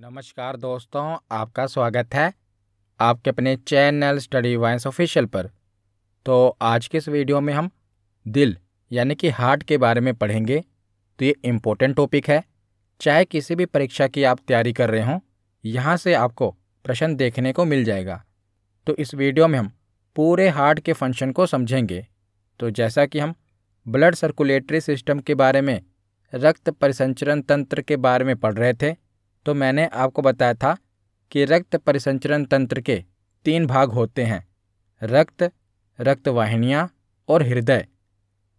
नमस्कार दोस्तों आपका स्वागत है आपके अपने चैनल स्टडी वाइंस ऑफिशियल पर तो आज के इस वीडियो में हम दिल यानी कि हार्ट के बारे में पढ़ेंगे तो ये इम्पोर्टेंट टॉपिक है चाहे किसी भी परीक्षा की आप तैयारी कर रहे हों यहाँ से आपको प्रश्न देखने को मिल जाएगा तो इस वीडियो में हम पूरे हार्ट के फंक्शन को समझेंगे तो जैसा कि हम ब्लड सर्कुलेटरी सिस्टम के बारे में रक्त परिसंचरण तंत्र के बारे में पढ़ रहे थे तो मैंने आपको बताया था कि रक्त परिसंचरण तंत्र के तीन भाग होते हैं रक्त रक्तवाहिनियाँ और हृदय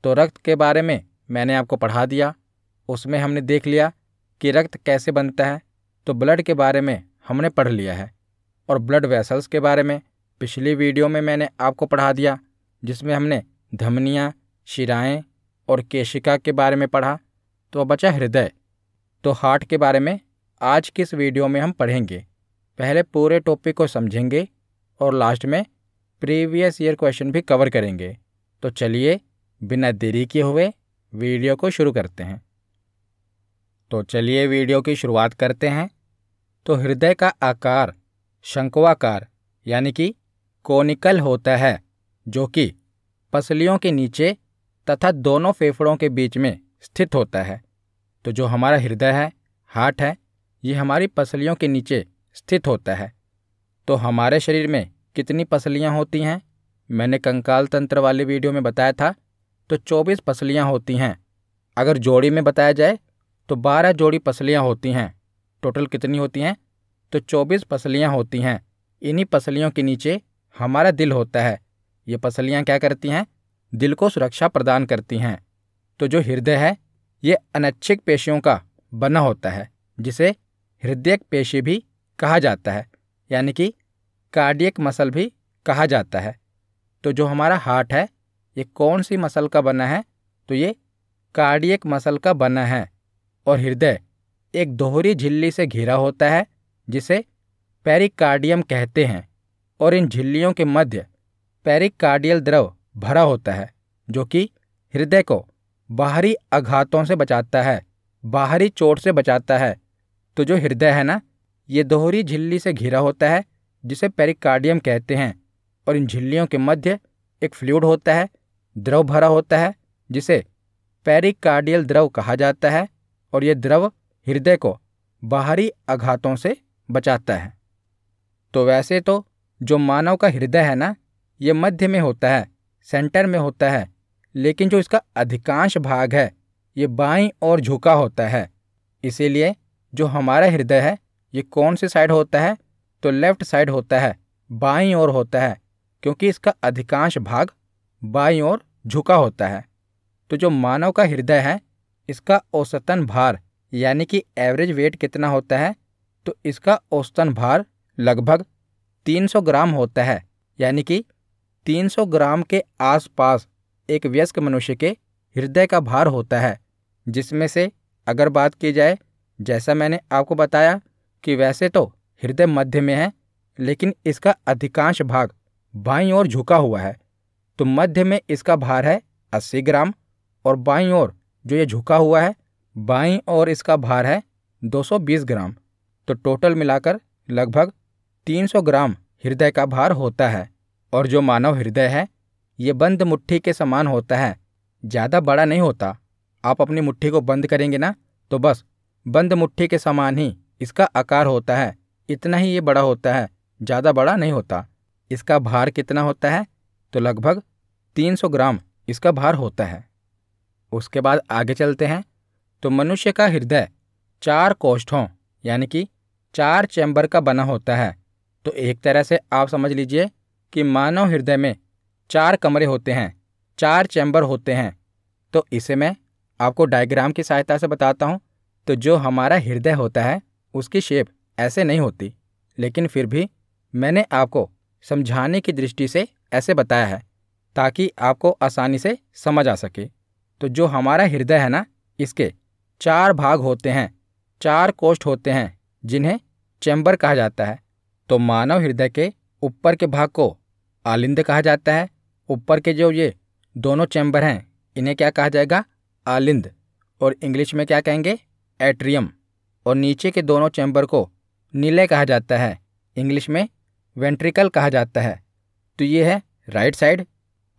तो रक्त के बारे में मैंने आपको पढ़ा दिया उसमें हमने देख लिया कि रक्त कैसे बनता है तो ब्लड के बारे में हमने पढ़ लिया है और ब्लड वेसल्स के बारे में पिछली वीडियो में मैंने आपको पढ़ा दिया जिसमें हमने धमनियाँ शिराएँ और केशिका के बारे में पढ़ा तो बचा हृदय तो हार्ट के बारे में आज के इस वीडियो में हम पढ़ेंगे पहले पूरे टॉपिक को समझेंगे और लास्ट में प्रीवियस ईयर क्वेश्चन भी कवर करेंगे तो चलिए बिना देरी किए हुए वीडियो को शुरू करते हैं तो चलिए वीडियो की शुरुआत करते हैं तो हृदय का आकार शंकुआकार यानी कि कोनिकल होता है जो कि पसलियों के नीचे तथा दोनों फेफड़ों के बीच में स्थित होता है तो जो हमारा हृदय है हार्ट है ये हमारी पसलियों के नीचे स्थित होता है तो हमारे शरीर में कितनी पसलियाँ होती हैं मैंने कंकाल तंत्र वाले वीडियो में बताया था तो 24 पसलियाँ होती हैं अगर जोड़ी में बताया जाए तो 12 जोड़ी पसलियाँ होती हैं टोटल कितनी होती हैं तो 24 पसलियाँ होती हैं इन्हीं पसलियों के नीचे हमारा दिल होता है ये पसलियाँ क्या करती हैं दिल को सुरक्षा प्रदान करती हैं तो जो हृदय है ये अनैच्छिक पेशियों का बना होता है जिसे हृदयक पेशी भी कहा जाता है यानी कि कार्डियक मसल भी कहा जाता है तो जो हमारा हार्ट है ये कौन सी मसल का बना है तो ये कार्डियक मसल का बना है और हृदय एक दोहरी झिल्ली से घिरा होता है जिसे पेरिकार्डियम कहते हैं और इन झिल्लियों के मध्य पेरिकार्डियल द्रव भरा होता है जो कि हृदय को बाहरी आघातों से बचाता है बाहरी चोट से बचाता है तो जो हृदय है ना ये दोहरी झिल्ली से घिरा होता है जिसे पेरिकार्डियम कहते हैं और इन झिल्लियों के मध्य एक फ्लूड होता है द्रव भरा होता है जिसे पेरिकार्डियल द्रव कहा जाता है और यह द्रव हृदय को बाहरी आघातों से बचाता है तो वैसे तो जो मानव का हृदय है ना ये मध्य में होता है सेंटर में होता है लेकिन जो इसका अधिकांश भाग है ये बाईं ओर झुका होता है इसीलिए जो हमारा हृदय है ये कौन सी साइड होता है तो लेफ्ट साइड होता है बाईं ओर होता है क्योंकि इसका अधिकांश भाग बाईं ओर झुका होता है तो जो मानव का हृदय है इसका औसतन भार यानी कि एवरेज वेट कितना होता है तो इसका औसतन भार लगभग 300 ग्राम होता है यानी कि 300 ग्राम के आसपास एक व्यस्क मनुष्य के हृदय का भार होता है जिसमें से अगर बात की जाए जैसा मैंने आपको बताया कि वैसे तो हृदय मध्य में है लेकिन इसका अधिकांश भाग बाई ओर झुका हुआ है तो मध्य में इसका भार है 80 ग्राम और बाई ओर जो ये झुका हुआ है बाई ओर इसका भार है 220 ग्राम तो टोटल मिलाकर लगभग 300 ग्राम हृदय का भार होता है और जो मानव हृदय है ये बंद मुट्ठी के समान होता है ज़्यादा बड़ा नहीं होता आप अपनी मुट्ठी को बंद करेंगे ना तो बस बंद मुट्ठी के समान ही इसका आकार होता है इतना ही ये बड़ा होता है ज़्यादा बड़ा नहीं होता इसका भार कितना होता है तो लगभग 300 ग्राम इसका भार होता है उसके बाद आगे चलते हैं तो मनुष्य का हृदय चार कोष्ठों यानी कि चार चैम्बर का बना होता है तो एक तरह से आप समझ लीजिए कि मानव हृदय में चार कमरे होते हैं चार चैम्बर होते हैं तो इसे मैं आपको डायग्राम की सहायता से बताता हूँ तो जो हमारा हृदय होता है उसकी शेप ऐसे नहीं होती लेकिन फिर भी मैंने आपको समझाने की दृष्टि से ऐसे बताया है ताकि आपको आसानी से समझ आ सके तो जो हमारा हृदय है ना इसके चार भाग होते हैं चार कोष्ठ होते हैं जिन्हें चैम्बर कहा जाता है तो मानव हृदय के ऊपर के भाग को आलिंद कहा जाता है ऊपर के जो ये दोनों चैम्बर हैं इन्हें क्या कहा जाएगा आलिंद और इंग्लिश में क्या कहेंगे एट्रियम और नीचे के दोनों चैम्बर को नीले कहा जाता है इंग्लिश में वेंट्रिकल कहा जाता है तो ये है राइट साइड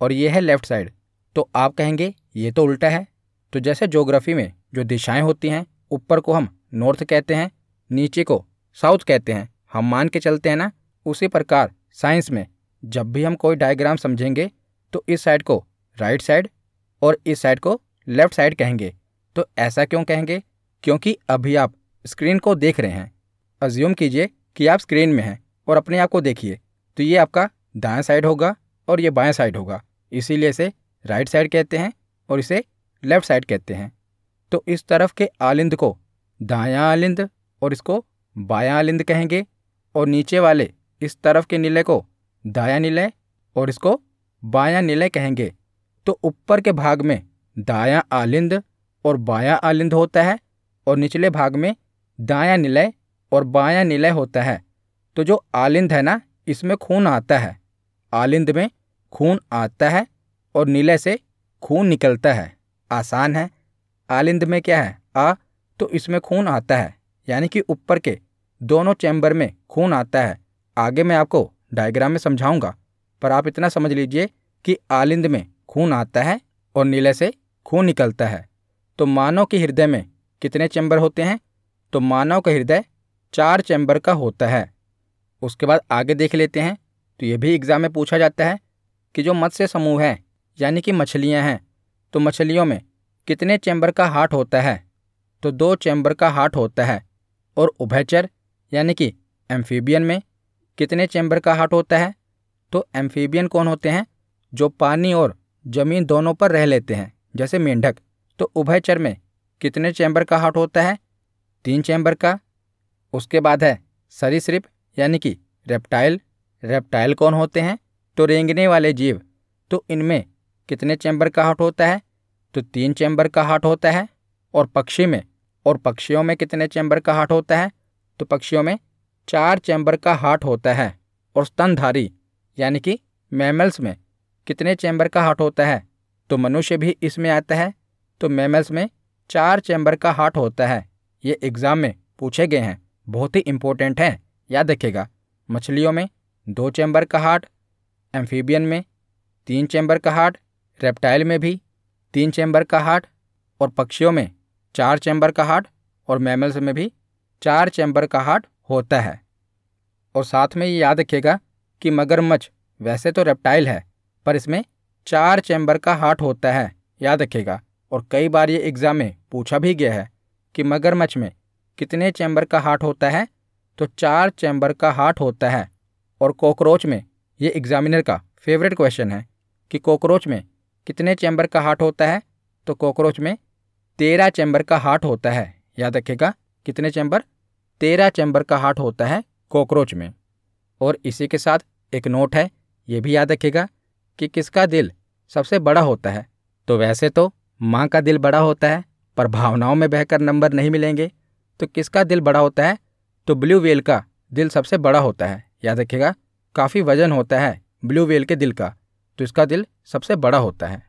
और ये है लेफ़्ट साइड तो आप कहेंगे ये तो उल्टा है तो जैसे जोग्राफ़ी में जो दिशाएं होती हैं ऊपर को हम नॉर्थ कहते हैं नीचे को साउथ कहते हैं हम मान के चलते हैं ना उसी प्रकार साइंस में जब भी हम कोई डायग्राम समझेंगे तो इस साइड को राइट साइड और इस साइड को लेफ़्ट साइड कहेंगे तो ऐसा क्यों कहेंगे क्योंकि अभी आप स्क्रीन को देख रहे हैं अज्यूम कीजिए कि आप स्क्रीन में हैं और अपने आप को देखिए तो ये आपका दाएं साइड होगा और ये बाएं साइड होगा इसीलिए इसे राइट साइड कहते हैं और इसे लेफ्ट साइड कहते हैं तो इस तरफ के आलिंद को दाया आलिंद और इसको बाया आलिंद कहेंगे और नीचे वाले इस तरफ के नीले को दाया नीले और इसको बाया नीले कहेंगे तो ऊपर के भाग में दाया आलिंद और बाया आलिंद होता है और निचले भाग में दाया निलय और बाया निलय होता है तो जो आलिंद है ना इसमें खून आता है आलिंद में खून आता है और निलय से खून निकलता है आसान है आलिंद में क्या है आ तो इसमें खून आता है यानी कि ऊपर के दोनों चैम्बर में खून आता है आगे मैं आपको डायग्राम में समझाऊंगा पर आप इतना समझ लीजिए कि आलिंद में खून आता है और नीले से खून निकलता है तो मानव के हृदय में कितने चैम्बर होते हैं तो मानव का हृदय चार चैम्बर का होता है उसके बाद आगे देख लेते हैं तो ये भी एग्ज़ाम में पूछा जाता है कि जो मत्स्य समूह है यानी कि मछलियाँ हैं तो मछलियों में कितने चैम्बर का हार्ट होता है तो दो चैम्बर का हार्ट होता है और उभयचर यानी कि एम्फीबियन में कितने चैम्बर का हार्ट होता है तो एम्फीबियन कौन होते हैं जो पानी और ज़मीन दोनों पर रह लेते हैं जैसे मेंढक तो उभयचर में कितने चैम्बर का हार्ट होता है तीन चैम्बर का उसके बाद है सरीसृप यानी कि रेप्टाइल रेप्टाइल कौन होते हैं तो रेंगने वाले जीव तो इनमें कितने चैम्बर का हार्ट होता है तो तीन चैम्बर का हार्ट होता है और पक्षी में और पक्षियों में कितने चैम्बर का हार्ट होता है तो पक्षियों में चार चैम्बर का हार्ट होता है और स्तनधारी यानी कि मैमल्स में कितने चैम्बर का हार्ट होता है तो मनुष्य भी इसमें आता है तो मैमल्स में चार चैम्बर का हार्ट होता है ये एग्ज़ाम में पूछे गए हैं बहुत ही इम्पोर्टेंट हैं याद रखेगा मछलियों में दो चैम्बर का हार्ट एम्फीबियन में तीन चैम्बर का हार्ट रेप्टाइल में भी तीन चैम्बर का हार्ट और पक्षियों में चार चैम्बर का हार्ट और मैमल्स में भी चार चैम्बर का हार्ट होता है और साथ में ये याद रखेगा कि मगरमच्छ वैसे तो रेप्टाइल है पर इसमें चार चैम्बर का हार्ट होता है याद रखेगा और कई बार ये एग्ज़ाम में पूछा भी गया है कि मगरमच्छ में कितने चैम्बर का हार्ट होता है तो चार चैम्बर का हार्ट होता है और कॉकरोच में ये एग्ज़ामिनर का फेवरेट क्वेश्चन है कि कॉकरोच में कितने चैम्बर का हार्ट होता है तो कॉकरोच में तेरह चैम्बर का हार्ट होता है याद रखेगा कितने चैम्बर तेरह चैम्बर का हार्ट होता है कॉकरोच में और इसी के साथ एक नोट है ये भी याद रखेगा कि किसका दिल सबसे बड़ा होता है तो वैसे तो माँ का दिल बड़ा होता है पर भावनाओं में बहकर नंबर नहीं मिलेंगे तो किसका दिल बड़ा होता है तो ब्लू वेल का दिल सबसे बड़ा होता है याद रखिएगा काफ़ी वजन होता है ब्लू वेल के दिल का तो इसका दिल सबसे बड़ा होता है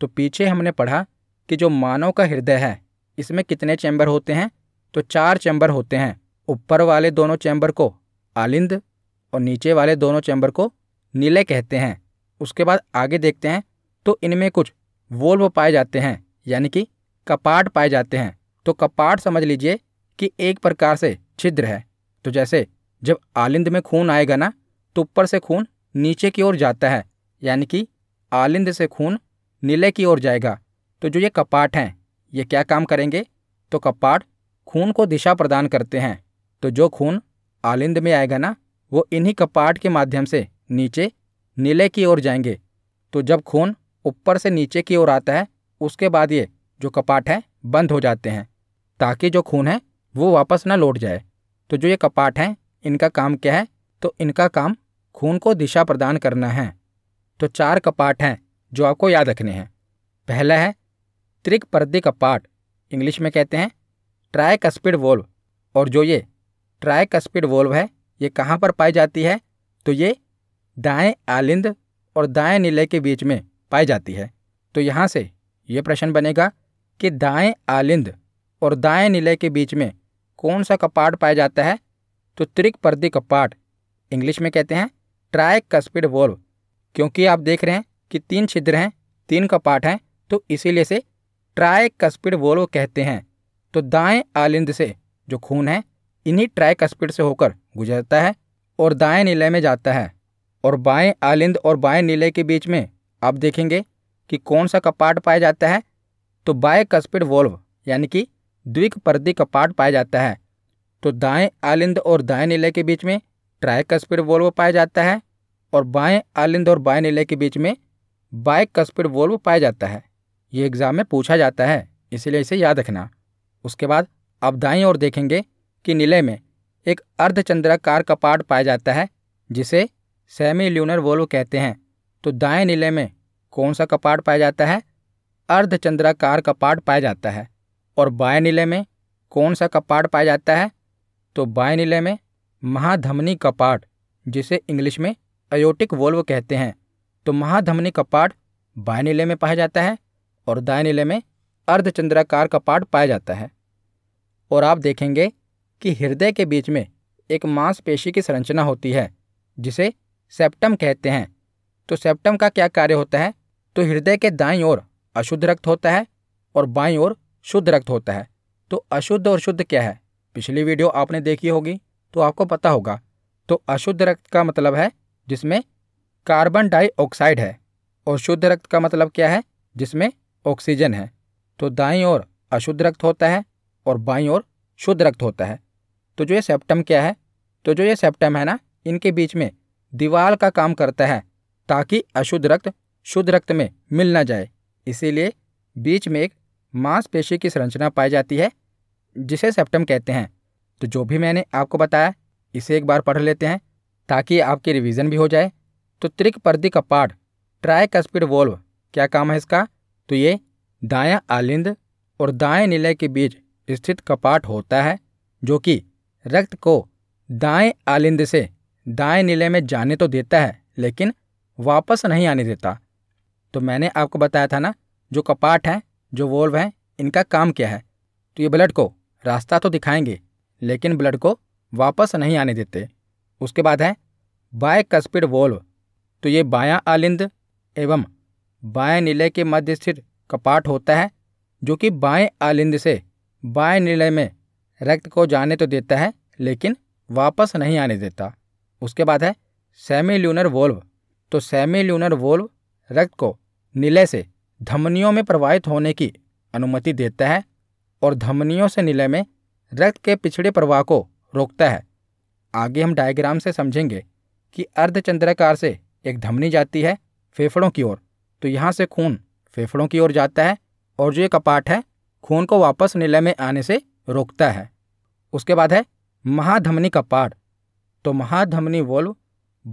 तो पीछे हमने पढ़ा कि जो मानव का हृदय है इसमें कितने चैम्बर होते हैं तो चार चैम्बर होते हैं ऊपर वाले दोनों चैम्बर को आलिंद और नीचे वाले दोनों चैम्बर को नीले कहते हैं उसके बाद आगे देखते हैं तो इनमें कुछ वोल्व पाए जाते हैं यानी कि कपाट पाए जाते हैं तो कपाट समझ लीजिए कि एक प्रकार से छिद्र है तो जैसे जब आलिंद में खून आएगा ना तो ऊपर से खून नीचे की ओर जाता है यानी कि आलिंद से खून नीले की ओर जाएगा तो जो ये कपाट हैं ये क्या काम करेंगे तो कपाट खून को दिशा प्रदान करते हैं तो जो खून आलिंद में आएगा ना वो इन्हीं कपाट के माध्यम से नीचे नीले की ओर जाएंगे तो जब खून ऊपर से नीचे की ओर आता है उसके बाद ये जो कपाट हैं बंद हो जाते हैं ताकि जो खून है वो वापस ना लौट जाए तो जो ये कपाट हैं इनका काम क्या है तो इनका काम खून को दिशा प्रदान करना है तो चार कपाट हैं जो आपको याद रखने हैं पहला है त्रिक पर्दे कपाट इंग्लिश में कहते हैं ट्राई स्पीड वोल्व और जो ये ट्राई स्पीड वोल्व है ये कहाँ पर पाई जाती है तो ये दाएं आलिंद और दाएं नीले के बीच में पाई जाती है तो यहाँ से ये प्रश्न बनेगा कि दाएं आलिंद और दाएं निलय के बीच में कौन सा कपाट पाया जाता है तो त्रिक पर्दी कपाट इंग्लिश में कहते हैं ट्राइक कस्पिड वोल्व क्योंकि आप देख रहे हैं कि तीन छिद्र हैं तीन कपाट हैं तो इसीलिए से ट्राइक कस्पिड वोल्व कहते हैं तो दाएं आलिंद से जो खून है इन्हीं ट्राइक कस्पिड से होकर गुजरता है और दाएं नीले में जाता है और बाएं आलिंद और बाएं नीले के बीच में आप देखेंगे कि कौन सा कपाट पाया जाता है तो बाय कस्पिड वोल्व यानी कि द्विक पर्दी कपाट पाया जाता है तो दाएं आलिंद और दाएं नीले के बीच में ट्राई कस्पिड वोल्व पाया जाता है और बाएं आलिंद और बाएं नीले के बीच में बाय कस्पिड वोल्व पाया जाता है ये एग्ज़ाम में पूछा जाता है इसलिए इसे याद रखना उसके बाद आप दाएं और देखेंगे कि नीले में एक अर्धचंद्राकार कपाट पाया जाता है जिसे सेमी ल्यूनर वोल्व कहते हैं तो दाएं नीले में कौन सा कपाट पाया जाता है अर्धचंद्राकार कपाट पाया जाता है और बाएं नीले में कौन सा कपाट पाया जाता है तो बाएं नीले में महाधमनी कपाट जिसे इंग्लिश में अयोटिक वोल्व कहते हैं तो महाधमनी कपाट बाएं नीले में पाया जाता है और दाएं नीले में अर्धचंद्राकार कपाट पाया जाता है और आप देखेंगे कि हृदय के बीच में एक मांसपेशी की संरचना होती है जिसे सेप्टम कहते हैं तो सेप्टम का क्या कार्य होता है तो हृदय के दाईं ओर अशुद्ध रक्त होता है और बाईं ओर शुद्ध रक्त होता है तो अशुद्ध और शुद्ध क्या है पिछली वीडियो आपने देखी होगी तो आपको पता होगा तो अशुद्ध रक्त का मतलब है जिसमें कार्बन डाइऑक्साइड है और शुद्ध रक्त का मतलब क्या है जिसमें ऑक्सीजन है तो दाईं ओर अशुद्ध रक्त होता है और बाईं ओर शुद्ध रक्त होता है तो जो ये सेप्टम क्या है तो जो ये सेप्टम है ना इनके बीच में दीवार का काम करता है ताकि अशुद्ध रक्त शुद्ध रक्त में मिल ना जाए इसीलिए बीच में एक मांसपेशी की संरचना पाई जाती है जिसे सेप्टम कहते हैं तो जो भी मैंने आपको बताया इसे एक बार पढ़ लेते हैं ताकि आपकी रिवीजन भी हो जाए तो त्रिक त्रिकपर्दी कपाट ट्राइकस्पिड वोल्व क्या काम है इसका तो ये दाया आलिंद और दाएं निलय के बीच स्थित कपाट होता है जो कि रक्त को दाएं आलिंद से दाएं निलय में जाने तो देता है लेकिन वापस नहीं आने देता तो मैंने आपको बताया था ना जो कपाट हैं जो वोल्व हैं इनका काम क्या है तो ये ब्लड को रास्ता तो दिखाएंगे लेकिन ब्लड को वापस नहीं आने देते उसके बाद है बाय कस्पिड वोल्व तो ये बायां आलिंद एवं बाएं निलय के मध्य स्थित कपाट होता है जो कि बाएं आलिंद से बाएं निलय में रक्त को जाने तो देता है लेकिन वापस नहीं आने देता उसके बाद है सेमी ल्यूनर वोल्व तो सेमील्यूनर वोल्व रक्त को निलय से धमनियों में प्रवाहित होने की अनुमति देता है और धमनियों से निलय में रक्त के पिछड़े प्रवाह को रोकता है आगे हम डायग्राम से समझेंगे कि अर्धचंद्रकार से एक धमनी जाती है फेफड़ों की ओर तो यहाँ से खून फेफड़ों की ओर जाता है और जो ये कपाट है खून को वापस निलय में आने से रोकता है उसके बाद है महाधमनी कपाट तो महाधमनी वोल्व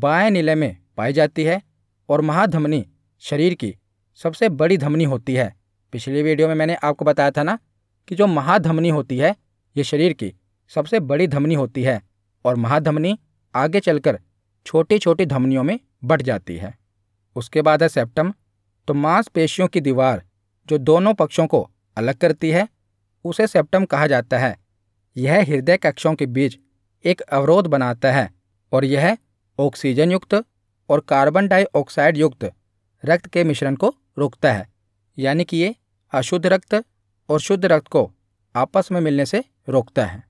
बाएं निलय में पाई जाती है और महाधमनी शरीर की सबसे बड़ी धमनी होती है पिछली वीडियो में मैंने आपको बताया था ना कि जो महाधमनी होती है ये शरीर की सबसे बड़ी धमनी होती है और महाधमनी आगे चलकर छोटी छोटी धमनियों में बढ़ जाती है उसके बाद है सेप्टम तो मांसपेशियों की दीवार जो दोनों पक्षों को अलग करती है उसे सेप्टम कहा जाता है यह हृदय कक्षों के बीच एक अवरोध बनाता है और यह ऑक्सीजन युक्त और कार्बन डाइऑक्साइड युक्त रक्त के मिश्रण को रोकता है यानी कि ये अशुद्ध रक्त और शुद्ध रक्त को आपस में मिलने से रोकता है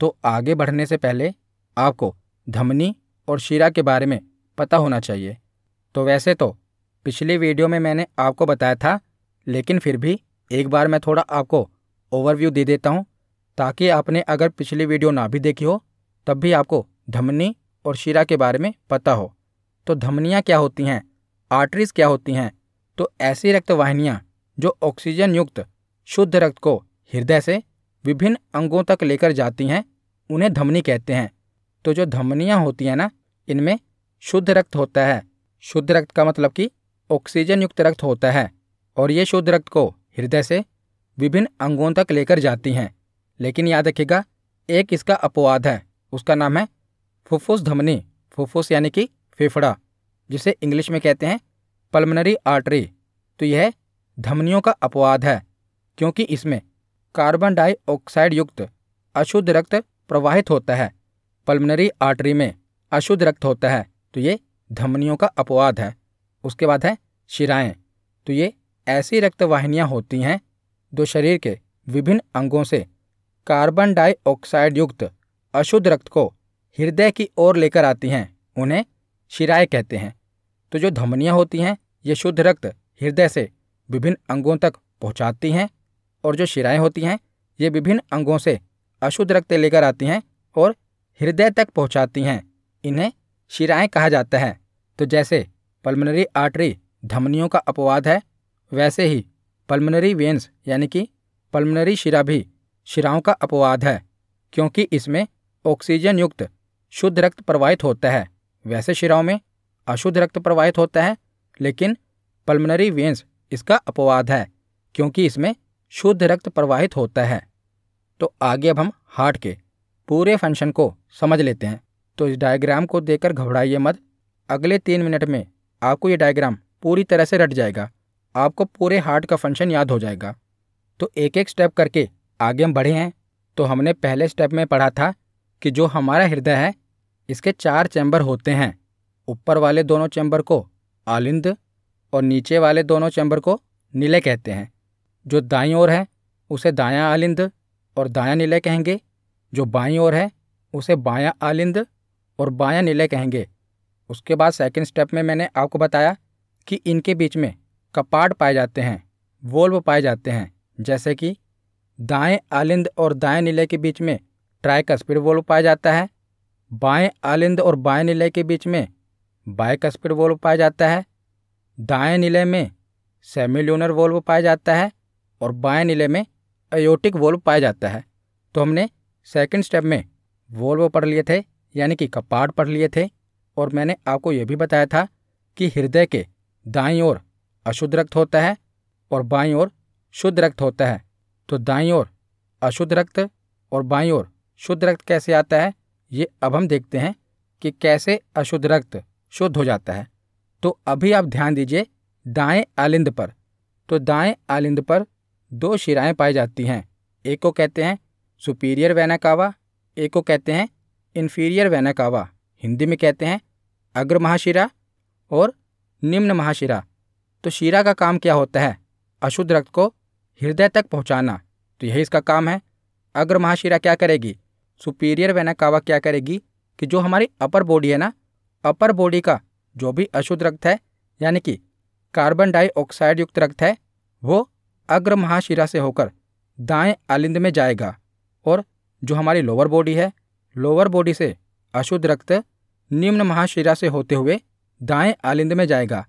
तो आगे बढ़ने से पहले आपको धमनी और शीरा के बारे में पता होना चाहिए तो वैसे तो पिछली वीडियो में मैंने आपको बताया था लेकिन फिर भी एक बार मैं थोड़ा आपको ओवरव्यू दे देता हूँ ताकि आपने अगर पिछली वीडियो ना भी देखी हो तब भी आपको धमनी और शीरा के बारे में पता हो तो धमनियाँ क्या होती हैं आर्टरीज क्या होती हैं तो ऐसी रक्तवाहिनियाँ जो ऑक्सीजन युक्त शुद्ध रक्त को हृदय से विभिन्न अंगों तक लेकर जाती हैं उन्हें धमनी कहते हैं तो जो धमनियाँ होती हैं ना इनमें शुद्ध रक्त होता है शुद्ध रक्त का मतलब कि ऑक्सीजन युक्त रक्त होता है और ये शुद्ध रक्त को हृदय से विभिन्न अंगों तक लेकर जाती हैं लेकिन याद रखिएगा एक इसका अपवाद है उसका नाम है फुफ्फुस धमनी फुफ्फुस यानी कि फेफड़ा जिसे इंग्लिश में कहते हैं पल्मनरी आर्टरी तो यह धमनियों का अपवाद है क्योंकि इसमें कार्बन डाइऑक्साइड युक्त अशुद्ध रक्त प्रवाहित होता है पल्मनरी आर्टरी में अशुद्ध रक्त होता है तो ये धमनियों का अपवाद है उसके बाद है शिराएं तो ये ऐसी रक्तवाहिनियाँ होती हैं जो शरीर के विभिन्न अंगों से कार्बन डाइऑक्साइड युक्त अशुद्ध रक्त को हृदय की ओर लेकर आती हैं उन्हें शिराए कहते हैं तो जो धमनियाँ होती हैं ये शुद्ध रक्त हृदय से विभिन्न अंगों तक पहुँचाती हैं और जो शिराएं होती हैं ये विभिन्न अंगों से अशुद्ध रक्त लेकर आती हैं और हृदय तक पहुँचाती हैं इन्हें शिराएं कहा जाता है तो जैसे पल्मनरी आर्टरी धमनियों का अपवाद है वैसे ही पल्मनरी वेन्स यानी कि पल्मनरी शिरा भी शिराओं का अपवाद है क्योंकि इसमें ऑक्सीजन युक्त शुद्ध रक्त प्रवाहित होता है वैसे शिराओं में अशुद्ध रक्त प्रवाहित होता है लेकिन पल्मनरी वेंस इसका अपवाद है क्योंकि इसमें शुद्ध रक्त प्रवाहित होता है तो आगे अब हम हार्ट के पूरे फंक्शन को समझ लेते हैं तो इस डायग्राम को देखकर घबराइए मत अगले तीन मिनट में आपको ये डायग्राम पूरी तरह से रट जाएगा आपको पूरे हार्ट का फंक्शन याद हो जाएगा तो एक एक स्टेप करके आगे हम बढ़े हैं तो हमने पहले स्टेप में पढ़ा था कि जो हमारा हृदय है इसके चार चैम्बर होते हैं ऊपर वाले दोनों चैम्बर को आलिंद और नीचे वाले दोनों चैम्बर को नीले कहते हैं जो दाई ओर है उसे दायां आलिंद और दायां नीले कहेंगे जो बाई ओर है उसे बायां आलिंद और बायां नीले कहेंगे उसके बाद सेकंड स्टेप में मैंने आपको बताया कि इनके बीच में कपाट पाए जाते हैं वोल्व पाए जाते हैं जैसे कि दाएं आलिंद और दाएं नीले के बीच में ट्राई स्पीड वोल्व पाया जाता है बाएं आलिंद और बाएं निलय के बीच में बाइक स्पीड वोल्व पाया जाता है दाएं निलय में सेमिल्यूनर वोल्व पाया जाता है और बाएं निलय में अयोटिक वोल्व पाया जाता है तो हमने सेकंड स्टेप में वोल्व पढ़ लिए थे यानी कि कपाट पढ़ लिए थे और मैंने आपको ये भी बताया था कि हृदय के दाई ओर अशुद्ध रक्त होता है और बाई ओर शुद्ध रक्त होता है तो दाई ओर अशुद्ध रक्त और बाई ओर शुद्ध रक्त कैसे आता है ये अब हम देखते हैं कि कैसे अशुद्ध रक्त शुद्ध हो जाता है तो अभी आप ध्यान दीजिए दाएं आलिंद पर तो दाएं आलिंद पर दो शिराएं पाई जाती हैं एक को कहते हैं सुपीरियर वैना कावा एक को कहते हैं इन्फीरियर वैनकावा हिंदी में कहते हैं अग्र महाशिरा और निम्न महाशिरा तो शिरा का काम क्या होता है अशुद्ध रक्त को हृदय तक पहुंचाना तो यही इसका काम है अग्र महाशिरा क्या करेगी सुपीरियर वेना कावा क्या करेगी कि जो हमारी अपर बॉडी है ना अपर बॉडी का जो भी अशुद्ध रक्त है यानी कि कार्बन डाइऑक्साइड युक्त रक्त है वो अग्र महाशिरा से होकर दाएं आलिंद में जाएगा और जो हमारी लोअर बॉडी है लोअर बॉडी से अशुद्ध रक्त निम्न महाशिरा से होते हुए दाएं आलिंद में जाएगा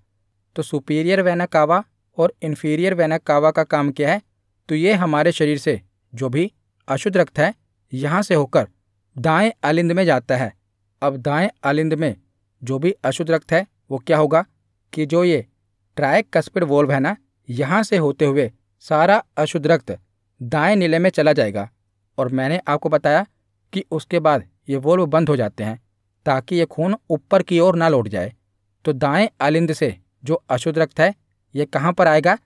तो सुपीरियर वेना कावा और इन्फीरियर वेना कावा का काम क्या है तो ये हमारे शरीर से जो भी अशुद्ध रक्त है यहाँ से होकर दाएं अलिंद में जाता है अब दाएं अलिंद में जो भी अशुद्ध रक्त है वो क्या होगा कि जो ये ट्राइक कस्पिड वोल्व है ना यहाँ से होते हुए सारा अशुद्ध रक्त दाएं नीले में चला जाएगा और मैंने आपको बताया कि उसके बाद ये वोल्व बंद हो जाते हैं ताकि ये खून ऊपर की ओर ना लौट जाए तो दाएं अलिंद से जो अशुद्ध रक्त है ये कहाँ पर आएगा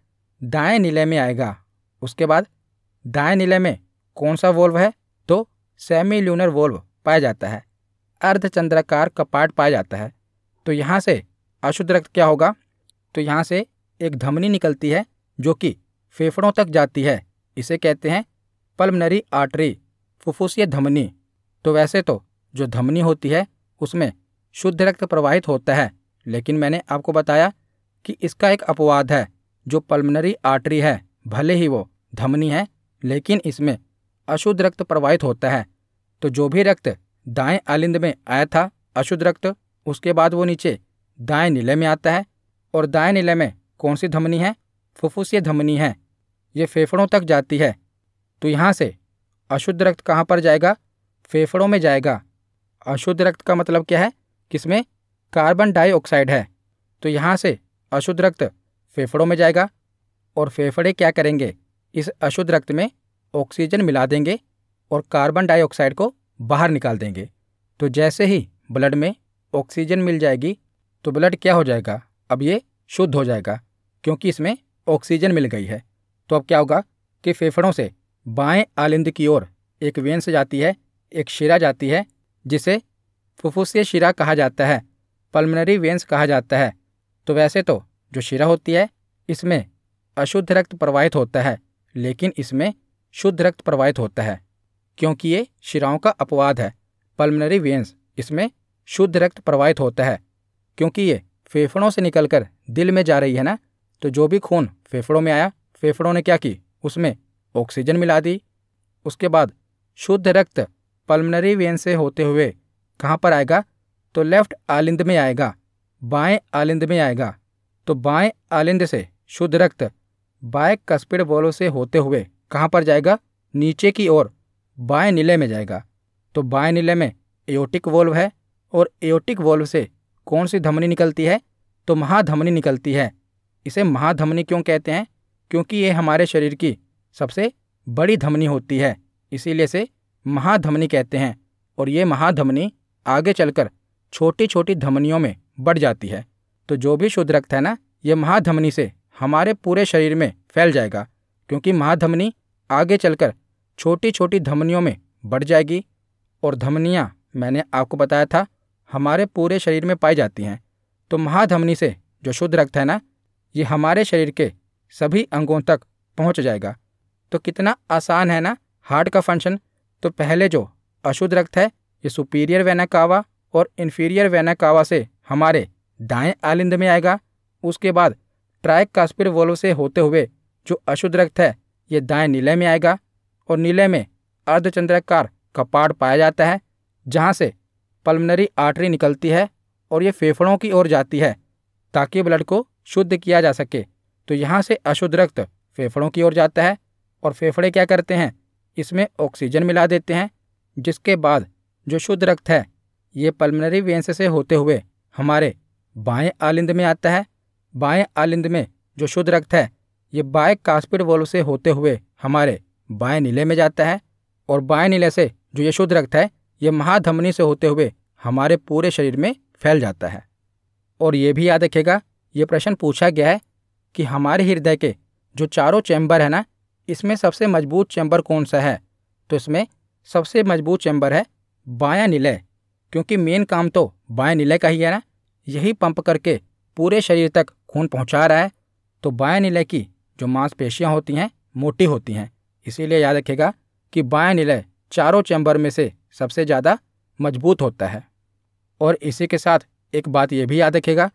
दाएं नीले में आएगा उसके बाद दाएं नीले में कौन सा वोल्व है सेमी ल्यूनर वोल्व पाया जाता है अर्धचंद्राकार कपाट पाया जाता है तो यहाँ से अशुद्ध रक्त क्या होगा तो यहाँ से एक धमनी निकलती है जो कि फेफड़ों तक जाती है इसे कहते हैं पल्मनरी आर्टरी फुफ्फुसीय धमनी तो वैसे तो जो धमनी होती है उसमें शुद्ध रक्त प्रवाहित होता है लेकिन मैंने आपको बताया कि इसका एक अपवाद है जो पल्मनरी आर्टरी है भले ही वो धमनी है लेकिन इसमें अशुद्ध रक्त प्रवाहित होता है तो जो भी रक्त दाएं आलिंद में आया था अशुद्ध रक्त उसके बाद वो नीचे दाएं नीले में आता है और दाएं नीले में कौन सी धमनी है फुफ्फुसीय धमनी है ये फेफड़ों तक जाती है तो यहाँ से अशुद्ध रक्त कहाँ पर जाएगा फेफड़ों में जाएगा अशुद्ध रक्त का मतलब क्या है किसमें कार्बन डाइऑक्साइड है तो यहाँ से अशुद्ध रक्त फेफड़ों में जाएगा और फेफड़े क्या करेंगे इस अशुद्ध रक्त में ऑक्सीजन मिला देंगे और कार्बन डाइऑक्साइड को बाहर निकाल देंगे तो जैसे ही ब्लड में ऑक्सीजन मिल जाएगी तो ब्लड क्या हो जाएगा अब ये शुद्ध हो जाएगा क्योंकि इसमें ऑक्सीजन मिल गई है तो अब क्या होगा कि फेफड़ों से बाएं आलिंद की ओर एक वेन से जाती है एक शिरा जाती है जिसे फुफुसी शिरा कहा जाता है पल्मनरी वेंस कहा जाता है तो वैसे तो जो शिरा होती है इसमें अशुद्ध रक्त प्रवाहित होता है लेकिन इसमें शुद्ध रक्त प्रवाहित होता है क्योंकि ये शिराओं का अपवाद है पल्मनरी वेंस इसमें शुद्ध रक्त प्रवाहित होता है क्योंकि ये फेफड़ों से निकलकर दिल में जा रही है ना तो जो भी खून फेफड़ों में आया फेफड़ों ने क्या की उसमें ऑक्सीजन मिला दी उसके बाद शुद्ध रक्त पल्मनरी वेन से होते हुए कहाँ पर आएगा तो लेफ्ट आलिंद में आएगा बाएं आलिंद में आएगा तो बाएं आलिंद से शुद्ध रक्त बाएं कस्पिड बोलो से होते हुए कहाँ पर जाएगा नीचे की ओर बाएं नीले में जाएगा तो बाएं नीले में एओटिक वोल्व है और एओटिक वोल्व से कौन सी धमनी निकलती है तो महाधमनी निकलती है इसे महाधमनी क्यों कहते हैं क्योंकि ये हमारे शरीर की सबसे बड़ी धमनी होती है इसीलिए इसे महाधमनी कहते हैं और ये महाधमनी आगे चलकर छोटी छोटी धमनियों में बढ़ जाती है तो जो भी शुद्ध रक्त है ना ये महाधमनी से हमारे पूरे शरीर में फैल जाएगा क्योंकि महाधमनी आगे चलकर छोटी छोटी धमनियों में बढ़ जाएगी और धमनियाँ मैंने आपको बताया था हमारे पूरे शरीर में पाई जाती हैं तो महाधमनी से जो शुद्ध रक्त है ना ये हमारे शरीर के सभी अंगों तक पहुंच जाएगा तो कितना आसान है ना हार्ट का फंक्शन तो पहले जो अशुद्ध रक्त है ये सुपीरियर वेना कावा और इन्फीरियर वेना कावा से हमारे दाएं आलिंद में आएगा उसके बाद ट्रैक कास्पिर वोल्व से होते हुए जो अशुद्ध रक्त है यह दाएं नीले में आएगा और नीले में अर्धचंद्राकार कपाट पाया जाता है जहाँ से पल्मनरी आर्टरी निकलती है और ये फेफड़ों की ओर जाती है ताकि ब्लड को शुद्ध किया जा सके तो यहाँ से अशुद्ध रक्त फेफड़ों की ओर जाता है और फेफड़े क्या करते हैं इसमें ऑक्सीजन मिला देते हैं जिसके बाद जो शुद्ध रक्त है ये पल्मनरी वेंस से होते हुए हमारे बाएं आलिंद में आता है बाएं आलिंद में जो शुद्ध रक्त है ये बाएं कास्पिट वॉल्व से होते हुए हमारे बाएं नीले में जाता है और बाएं नीले से जो ये शुद्ध रक्त है ये महाधमनी से होते हुए हमारे पूरे शरीर में फैल जाता है और ये भी याद रखेगा ये प्रश्न पूछा गया है कि हमारे हृदय के जो चारों चैम्बर है ना इसमें सबसे मजबूत चैम्बर कौन सा है तो इसमें सबसे मजबूत चैम्बर है बाया नीले क्योंकि मेन काम तो बाया नीले का ही है ना यही पंप करके पूरे शरीर तक खून पहुंचा रहा है तो बाया नीले की जो मांसपेशियाँ होती हैं मोटी होती हैं इसीलिए याद रखेगा कि बाएं निलय चारों चैम्बर में से सबसे ज़्यादा मजबूत होता है और इसी के साथ एक बात यह भी याद रखेगा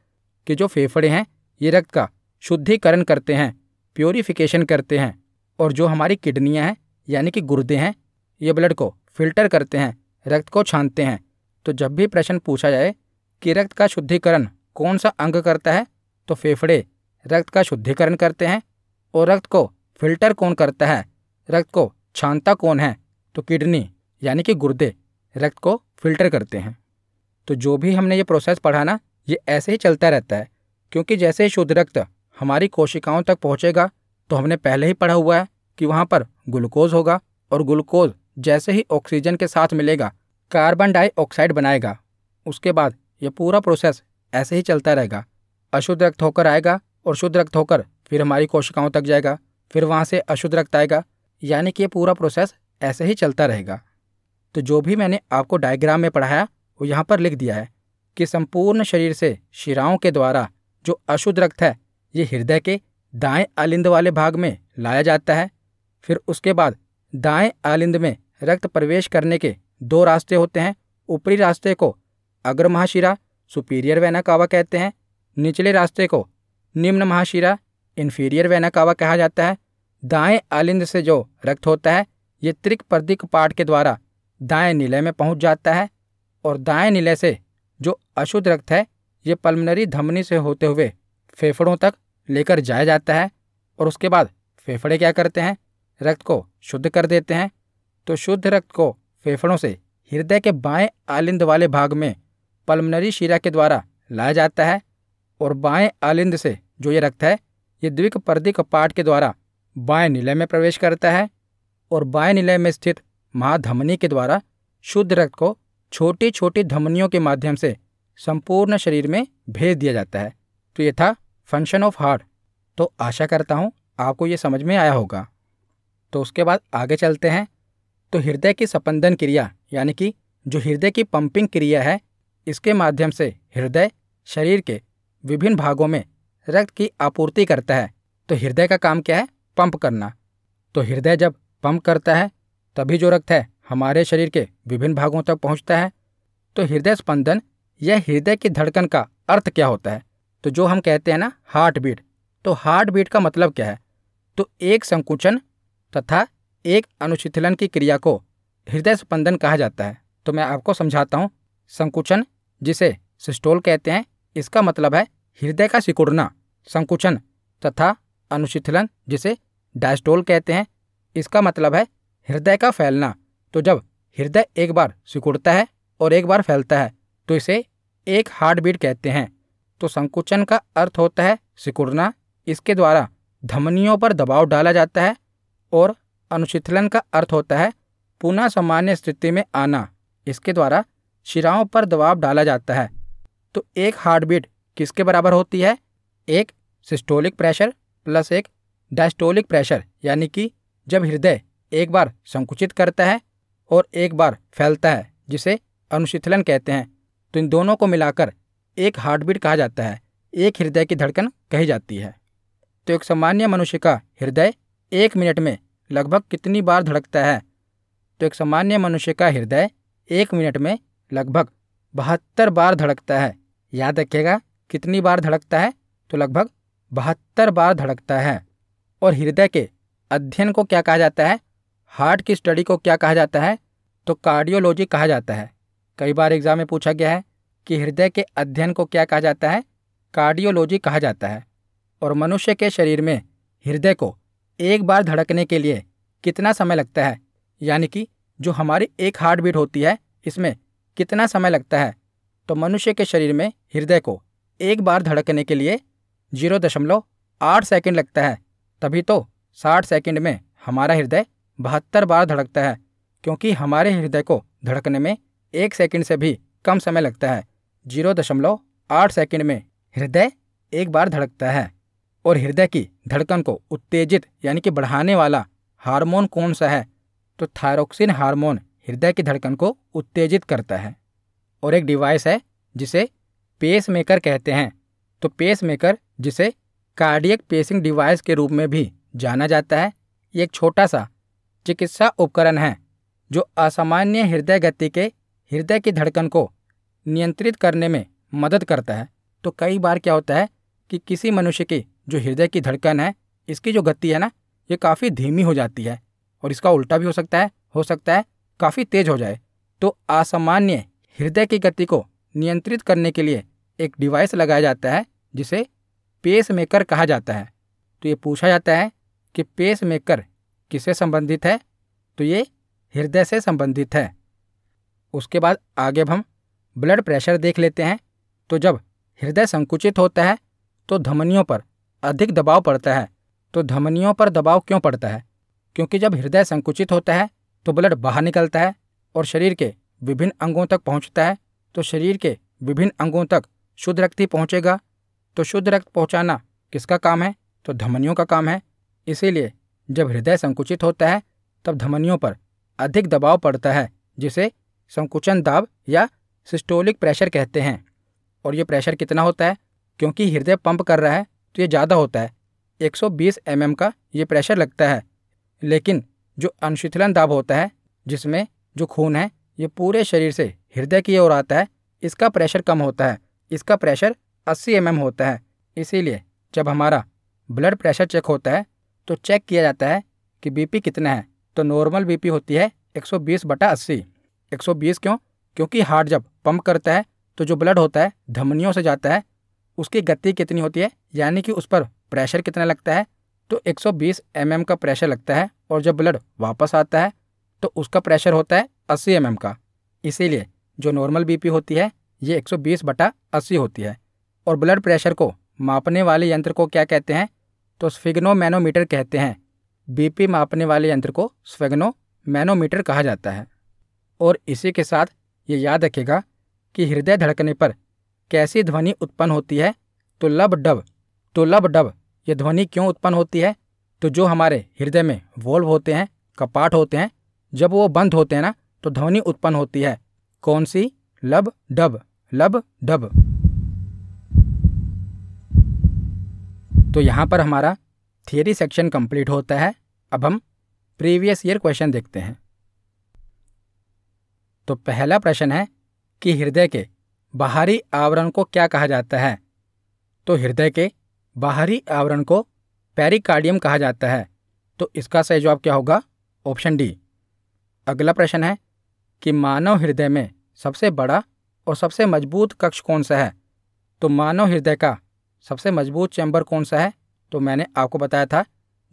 कि जो फेफड़े हैं ये रक्त का शुद्धिकरण करते हैं प्योरीफिकेशन करते हैं और जो हमारी किडनियाँ हैं यानी कि गुर्दे हैं ये ब्लड को फिल्टर करते हैं रक्त को छानते हैं तो जब भी प्रश्न पूछा जाए कि रक्त का शुद्धिकरण कौन सा अंग करता है तो फेफड़े रक्त का शुद्धिकरण करते हैं और रक्त को फिल्टर कौन करता है रक्त को छानता कौन है तो किडनी यानी कि गुर्दे रक्त को फिल्टर करते हैं तो जो भी हमने ये प्रोसेस पढ़ा ना ये ऐसे ही चलता रहता है क्योंकि जैसे ही शुद्ध रक्त हमारी कोशिकाओं तक पहुँचेगा तो हमने पहले ही पढ़ा हुआ है कि वहाँ पर ग्लूकोज होगा और ग्लूकोज जैसे ही ऑक्सीजन के साथ मिलेगा कार्बन डाइऑक्साइड बनाएगा उसके बाद यह पूरा प्रोसेस ऐसे ही चलता रहेगा अशुद्ध रक्त होकर आएगा और शुद्ध रक्त होकर फिर हमारी कोशिकाओं तक जाएगा फिर वहाँ से अशुद्ध रक्त आएगा यानी कि ये पूरा प्रोसेस ऐसे ही चलता रहेगा तो जो भी मैंने आपको डायग्राम में पढ़ाया वो यहाँ पर लिख दिया है कि संपूर्ण शरीर से शिराओं के द्वारा जो अशुद्ध रक्त है ये हृदय के दाएं आलिंद वाले भाग में लाया जाता है फिर उसके बाद दाएं आलिंद में रक्त प्रवेश करने के दो रास्ते होते हैं ऊपरी रास्ते को अग्र महाशिरा सुपीरियर वैना कावा कहते हैं निचले रास्ते को निम्न महाशिरा इन्फीरियर वेना कावा कहा जाता है दाएं आलिंद से जो रक्त होता है ये त्रिक प्रदिक पाठ के द्वारा दाएं नीले में पहुंच जाता है और दाएं नीले से जो अशुद्ध रक्त है ये पल्मनरी धमनी से होते हुए फेफड़ों तक लेकर जाया जाता है और उसके बाद फेफड़े क्या करते हैं रक्त को शुद्ध कर देते हैं तो शुद्ध रक्त को फेफड़ों से हृदय के बाएं आलिंद वाले भाग में पल्मनरी शीरा के द्वारा लाया जाता है और बाएं आलिंद से जो ये रक्त है ये द्विक पर्दिक पाठ के द्वारा बाय निलय में प्रवेश करता है और बाय निलय में स्थित महाधमनी के द्वारा शुद्ध रक्त को छोटी छोटी धमनियों के माध्यम से संपूर्ण शरीर में भेज दिया जाता है तो ये था फंक्शन ऑफ हार्ट तो आशा करता हूँ आपको ये समझ में आया होगा तो उसके बाद आगे चलते हैं तो हृदय की सपंदन क्रिया यानी कि जो हृदय की पंपिंग क्रिया है इसके माध्यम से हृदय शरीर के विभिन्न भागों में रक्त की आपूर्ति करता है तो हृदय का काम क्या है पंप करना तो हृदय जब पंप करता है तभी जो रक्त है हमारे शरीर के विभिन्न भागों तक पहुंचता है तो हृदय स्पंदन या हृदय की धड़कन का अर्थ क्या होता है तो जो हम कहते हैं ना हार्ट बीट तो हार्ट बीट का मतलब क्या है तो एक संकुचन तथा एक अनुशिथिलन की क्रिया को हृदय स्पंदन कहा जाता है तो मैं आपको समझाता हूँ संकुचन जिसे सिस्टोल कहते हैं इसका मतलब है हृदय का सिकुड़ना संकुचन तथा अनुशिथिलन जिसे डायस्टोल कहते हैं इसका मतलब है हृदय का फैलना तो जब हृदय एक बार सिकुड़ता है और एक बार फैलता है तो इसे एक हार्ट बीट कहते हैं तो संकुचन का अर्थ होता है सिकुड़ना इसके द्वारा धमनियों पर दबाव डाला जाता है और अनुशिथिलन का अर्थ होता है पुनः सामान्य स्थिति में आना इसके द्वारा शिराओं पर दबाव डाला जाता है तो एक हार्ट बीट किसके बराबर होती है एक सिस्टोलिक प्रेशर प्लस एक डायस्टोलिक प्रेशर यानी कि जब हृदय एक बार संकुचित करता है और एक बार फैलता है जिसे अनुशीथलन कहते हैं तो इन दोनों को मिलाकर एक हार्टबीट कहा जाता है एक हृदय की धड़कन कही जाती है तो एक सामान्य मनुष्य का हृदय एक मिनट में लगभग कितनी बार धड़कता है तो एक सामान्य मनुष्य का हृदय एक मिनट में लगभग बहत्तर बार धड़कता है याद रखेगा कितनी बार धड़कता है तो लगभग बहत्तर बार धड़कता है और हृदय के अध्ययन को क्या कहा जाता है हार्ट की स्टडी को क्या कहा जाता है तो कार्डियोलॉजी कहा जाता है कई बार एग्जाम में पूछा गया है कि हृदय के अध्ययन को क्या कहा जाता है कार्डियोलॉजी कहा जाता है और मनुष्य के शरीर में हृदय को एक बार धड़कने के लिए कितना समय लगता है यानी कि जो हमारी एक हार्ट बीट होती है इसमें कितना समय लगता है तो मनुष्य के शरीर में हृदय को एक बार धड़कने के लिए जीरो दशमलव आठ सेकेंड लगता है तभी तो साठ सेकेंड में हमारा हृदय बहत्तर बार धड़कता है क्योंकि हमारे हृदय को धड़कने में एक सेकेंड से भी कम समय लगता है जीरो दशमलव आठ सेकेंड में हृदय एक बार धड़कता है और हृदय की धड़कन को उत्तेजित यानी कि बढ़ाने वाला हार्मोन कौन सा है तो थायरोक्सिन हार्मोन हृदय की धड़कन को उत्तेजित करता है और एक डिवाइस है जिसे पेसमेकर कहते हैं तो पेसमेकर जिसे कार्डियक पेसिंग डिवाइस के रूप में भी जाना जाता है एक छोटा सा चिकित्सा उपकरण है जो असामान्य हृदय गति के हृदय की धड़कन को नियंत्रित करने में मदद करता है तो कई बार क्या होता है कि किसी मनुष्य की जो हृदय की धड़कन है इसकी जो गति है ना ये काफ़ी धीमी हो जाती है और इसका उल्टा भी हो सकता है हो सकता है काफ़ी तेज हो जाए तो असामान्य हृदय की गति को नियंत्रित करने के लिए एक डिवाइस लगाया जाता है जिसे पेस मेकर कहा जाता है तो ये पूछा जाता है कि पेस मेकर किससे संबंधित है तो ये हृदय से संबंधित है उसके बाद आगे अब हम ब्लड प्रेशर देख लेते हैं तो जब हृदय संकुचित होता है तो धमनियों पर अधिक दबाव पड़ता है तो धमनियों पर दबाव क्यों पड़ता है क्योंकि जब हृदय संकुचित होता है तो ब्लड बाहर निकलता है और शरीर के विभिन्न अंगों तक पहुंचता है तो शरीर के विभिन्न अंगों तक शुद्ध रक्त ही पहुँचेगा तो शुद्ध रक्त पहुँचाना किसका काम है तो धमनियों का काम है इसीलिए जब हृदय संकुचित होता है तब धमनियों पर अधिक दबाव पड़ता है जिसे संकुचन दाब या सिस्टोलिक प्रेशर कहते हैं और ये प्रेशर कितना होता है क्योंकि हृदय पंप कर रहा है तो ये ज़्यादा होता है 120 एम mm का ये प्रेशर लगता है लेकिन जो अनुशीथलन दाब होता है जिसमें जो खून है ये पूरे शरीर से हृदय की ओर आता है इसका प्रेशर कम होता है इसका प्रेशर 80 एम mm होता है इसीलिए जब हमारा ब्लड प्रेशर चेक होता है तो चेक किया जाता है कि बीपी कितना है तो नॉर्मल बीपी होती है 120 बटा अस्सी 120 क्यों क्योंकि हार्ट जब पंप करता है तो जो ब्लड होता है धमनियों से जाता है उसकी गति कितनी होती है यानी कि उस पर प्रेशर कितना लगता है तो 120 एम mm का प्रेशर लगता है और जब ब्लड वापस आता है तो उसका प्रेशर होता है 80 एम mm का इसीलिए जो नॉर्मल बीपी होती है ये 120 बटा अस्सी होती है और ब्लड प्रेशर को मापने वाले यंत्र को क्या कहते हैं तो स्फिग्नोमैनोमीटर कहते हैं बीपी मापने वाले यंत्र को मैनोमीटर कहा जाता है और इसी के साथ ये याद रखेगा कि हृदय धड़कने पर कैसी ध्वनि उत्पन्न होती है तो लब डब तो लब डब ये ध्वनि क्यों उत्पन्न होती है तो जो हमारे हृदय में वोल्व होते हैं कपाट होते हैं जब वो बंद होते हैं ना तो ध्वनि उत्पन्न होती है कौन सी लब डब लब डब तो यहाँ पर हमारा थियरी सेक्शन कंप्लीट होता है अब हम प्रीवियस ईयर क्वेश्चन देखते हैं तो पहला प्रश्न है कि हृदय के बाहरी आवरण को क्या कहा जाता है तो हृदय के बाहरी आवरण को पेरिकार्डियम कहा जाता है तो इसका सही जवाब क्या होगा ऑप्शन डी अगला प्रश्न है कि मानव हृदय में सबसे बड़ा और सबसे मजबूत कक्ष कौन सा है तो मानव हृदय का सबसे मजबूत चैम्बर कौन सा है तो मैंने आपको बताया था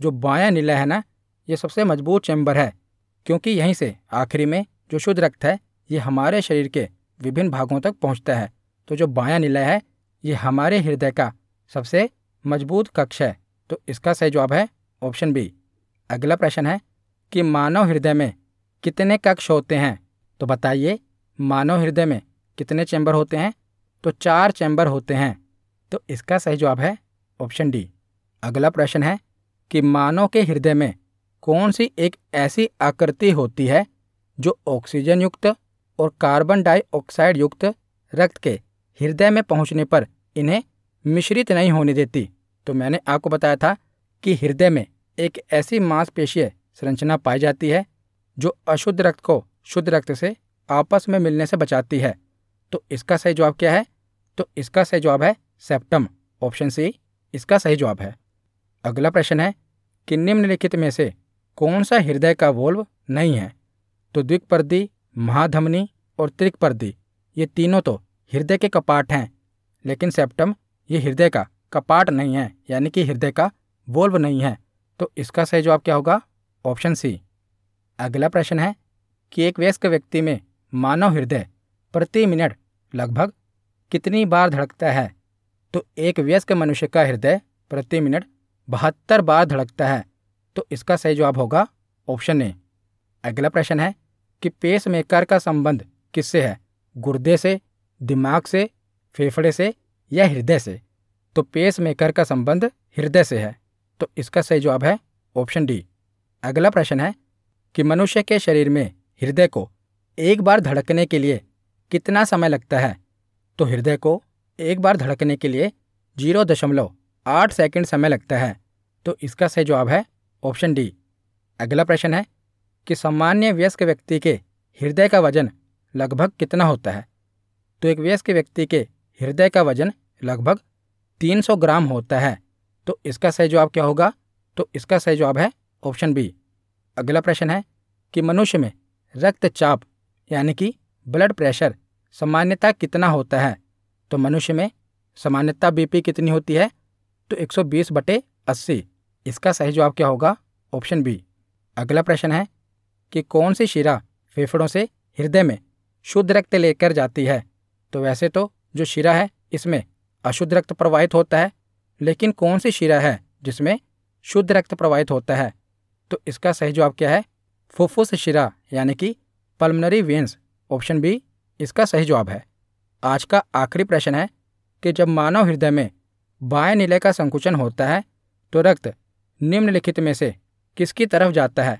जो बाया नीला है ना ये सबसे मजबूत चैम्बर है क्योंकि यहीं से आखिरी में जो शुद्ध रक्त है ये हमारे शरीर के विभिन्न भागों तक पहुंचता है तो जो बाया निलय है ये हमारे हृदय का सबसे मजबूत कक्ष है तो इसका सही जवाब है ऑप्शन बी अगला प्रश्न है कि मानव हृदय में कितने कक्ष होते हैं तो बताइए मानव हृदय में कितने चैम्बर होते हैं तो चार चैम्बर होते हैं तो इसका सही जवाब है ऑप्शन डी अगला प्रश्न है कि मानव के हृदय में कौन सी एक ऐसी आकृति होती है जो ऑक्सीजन युक्त और कार्बन डाइऑक्साइड युक्त रक्त के हृदय में पहुंचने पर इन्हें मिश्रित नहीं होने देती तो मैंने आपको बताया था कि हृदय में एक ऐसी मांसपेशीय संरचना पाई जाती है जो अशुद्ध रक्त को शुद्ध रक्त से आपस में मिलने से बचाती है तो इसका सही जवाब क्या है तो इसका सही जवाब है सेप्टम ऑप्शन सी इसका सही जवाब है अगला प्रश्न है कि निम्नलिखित में से कौन सा हृदय का वोल्व नहीं है तो द्विकपर्दी महाधमनी और त्रिकपर्दी ये तीनों तो हृदय के कपाट हैं लेकिन सेप्टम ये हृदय का कपाट नहीं है यानी कि हृदय का वोल्व नहीं है तो इसका सही जवाब क्या होगा ऑप्शन सी अगला प्रश्न है कि एक व्यस्क व्यक्ति में मानव हृदय प्रति मिनट लगभग कितनी बार धड़कता है तो एक व्यस्क मनुष्य का हृदय प्रति मिनट बहत्तर बार धड़कता है तो इसका सही जवाब होगा ऑप्शन ए अगला प्रश्न है कि पेस मेकर का संबंध किससे है गुर्दे से दिमाग से फेफड़े से या हृदय से तो पेस मेकर का संबंध हृदय से है तो इसका सही जवाब है ऑप्शन डी अगला प्रश्न है कि मनुष्य के शरीर में हृदय को एक बार धड़कने के लिए कितना समय लगता है तो हृदय को एक बार धड़कने के लिए जीरो दशमलव आठ सेकेंड समय लगता है तो इसका सही जवाब है ऑप्शन डी अगला प्रश्न है कि सामान्य वयस्क व्यक्ति के हृदय का वजन लगभग कितना होता है तो एक वयस्क व्यक्ति के हृदय का वजन लगभग 300 ग्राम होता है तो इसका सही जवाब क्या होगा तो इसका सही जवाब है ऑप्शन बी अगला प्रश्न है कि मनुष्य में रक्तचाप यानी कि ब्लड प्रेशर सामान्यतः कितना होता है तो मनुष्य में सामान्यतः बीपी कितनी होती है तो 120 बटे 80 इसका सही जवाब क्या होगा ऑप्शन बी अगला प्रश्न है कि कौन सी शिरा फेफड़ों से हृदय में शुद्ध रक्त लेकर जाती है तो वैसे तो जो शिरा है इसमें अशुद्ध रक्त प्रवाहित होता है लेकिन कौन सी शिरा है जिसमें शुद्ध रक्त प्रवाहित होता है तो इसका सही जवाब क्या है फुफ्फुस शिरा यानी कि पल्मनरी वेंस ऑप्शन बी इसका सही जवाब है आज का आखिरी प्रश्न है कि जब मानव हृदय में बाएं निलय का संकुचन होता है तो रक्त निम्नलिखित में से किसकी तरफ जाता है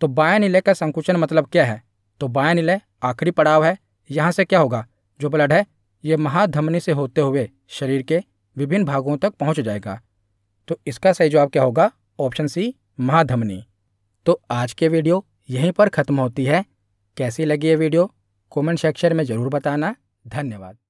तो बाया निलय का संकुचन मतलब क्या है तो बाया निलय आखिरी पड़ाव है यहाँ से क्या होगा जो ब्लड है ये महाधमनी से होते हुए शरीर के विभिन्न भागों तक पहुँच जाएगा तो इसका सही जवाब क्या होगा ऑप्शन सी महाधमनी तो आज के वीडियो यहीं पर ख़त्म होती है कैसी लगी ये वीडियो कमेंट सेक्शन में ज़रूर बताना धन्यवाद